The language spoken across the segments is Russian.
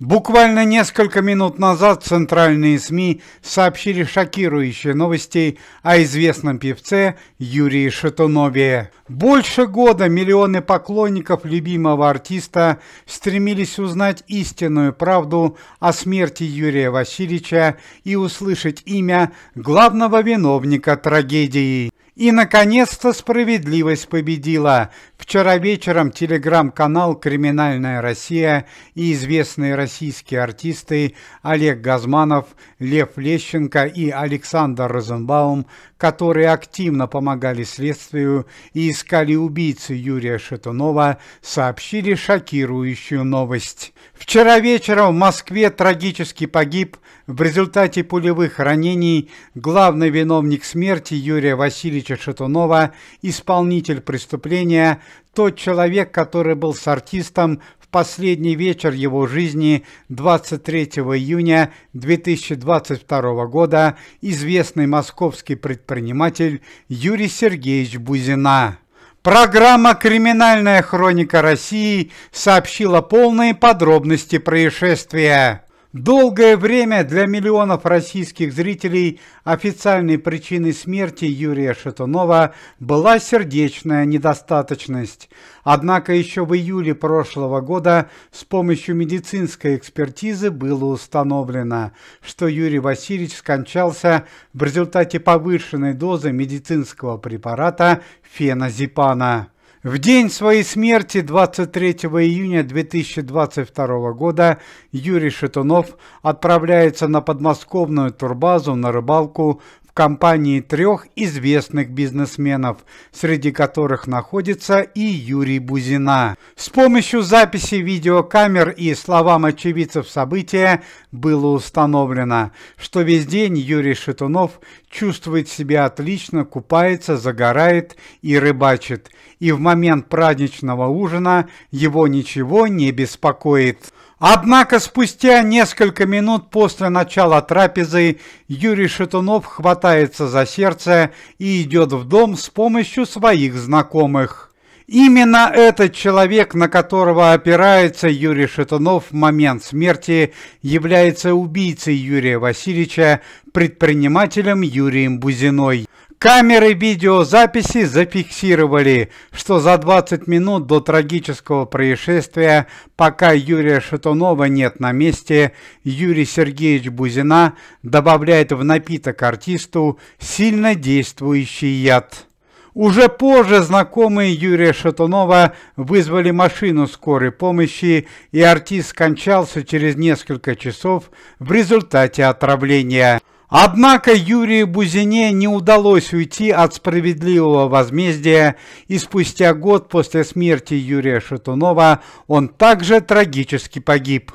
Буквально несколько минут назад центральные СМИ сообщили шокирующие новости о известном певце Юрии Шатунове. Больше года миллионы поклонников любимого артиста стремились узнать истинную правду о смерти Юрия Васильевича и услышать имя главного виновника трагедии. И, наконец-то, справедливость победила. Вчера вечером телеграм-канал «Криминальная Россия» и известные российские артисты Олег Газманов, Лев Лещенко и Александр Розенбаум, которые активно помогали следствию и искали убийцы Юрия Шатунова, сообщили шокирующую новость. Вчера вечером в Москве трагически погиб в результате пулевых ранений главный виновник смерти Юрия Васильевича Шатунова, исполнитель преступления – тот человек, который был с артистом в последний вечер его жизни 23 июня 2022 года, известный московский предприниматель Юрий Сергеевич Бузина. Программа «Криминальная хроника России» сообщила полные подробности происшествия. Долгое время для миллионов российских зрителей официальной причиной смерти Юрия Шатунова была сердечная недостаточность. Однако еще в июле прошлого года с помощью медицинской экспертизы было установлено, что Юрий Васильевич скончался в результате повышенной дозы медицинского препарата феназепана. В день своей смерти 23 июня 2022 года Юрий Шатунов отправляется на подмосковную турбазу на рыбалку компании трех известных бизнесменов, среди которых находится и Юрий Бузина. С помощью записи видеокамер и словам очевидцев события было установлено, что весь день Юрий Шатунов чувствует себя отлично, купается, загорает и рыбачит, и в момент праздничного ужина его ничего не беспокоит. Однако спустя несколько минут после начала трапезы Юрий Шатунов хватается за сердце и идет в дом с помощью своих знакомых. Именно этот человек, на которого опирается Юрий Шатунов в момент смерти, является убийцей Юрия Васильевича, предпринимателем Юрием Бузиной. Камеры видеозаписи зафиксировали, что за 20 минут до трагического происшествия, пока Юрия Шатунова нет на месте, Юрий Сергеевич Бузина добавляет в напиток артисту сильно действующий яд. Уже позже знакомые Юрия Шатунова вызвали машину скорой помощи, и артист скончался через несколько часов в результате отравления. Однако Юрию Бузине не удалось уйти от справедливого возмездия, и спустя год после смерти Юрия Шатунова он также трагически погиб.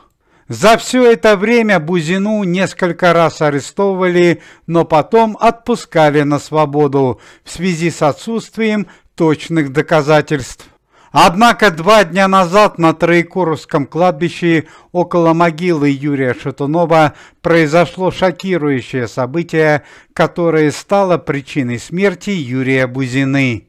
За все это время Бузину несколько раз арестовывали, но потом отпускали на свободу в связи с отсутствием точных доказательств. Однако два дня назад на Троекуровском кладбище около могилы Юрия Шатунова произошло шокирующее событие, которое стало причиной смерти Юрия Бузины.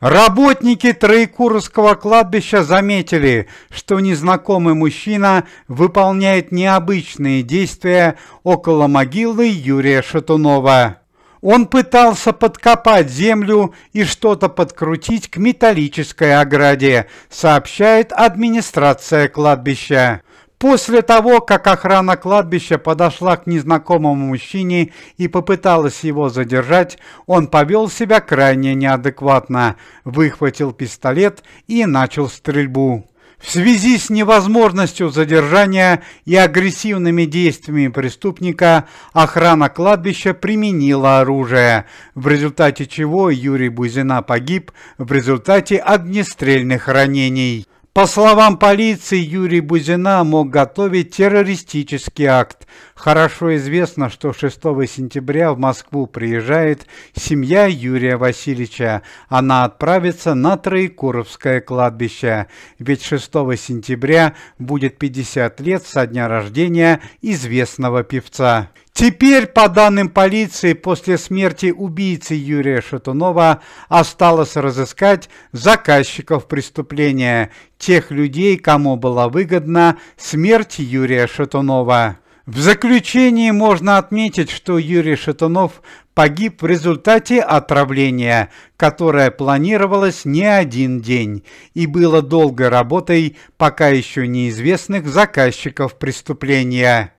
Работники Троекуровского кладбища заметили, что незнакомый мужчина выполняет необычные действия около могилы Юрия Шатунова. Он пытался подкопать землю и что-то подкрутить к металлической ограде, сообщает администрация кладбища. После того, как охрана кладбища подошла к незнакомому мужчине и попыталась его задержать, он повел себя крайне неадекватно, выхватил пистолет и начал стрельбу. В связи с невозможностью задержания и агрессивными действиями преступника охрана кладбища применила оружие, в результате чего Юрий Бузина погиб в результате огнестрельных ранений. По словам полиции, Юрий Бузина мог готовить террористический акт. Хорошо известно, что 6 сентября в Москву приезжает семья Юрия Васильевича. Она отправится на Троекуровское кладбище. Ведь 6 сентября будет 50 лет со дня рождения известного певца. Теперь, по данным полиции, после смерти убийцы Юрия Шатунова осталось разыскать заказчиков преступления, тех людей, кому была выгодна смерть Юрия Шатунова. В заключении можно отметить, что Юрий Шатунов погиб в результате отравления, которое планировалось не один день и было долгой работой пока еще неизвестных заказчиков преступления.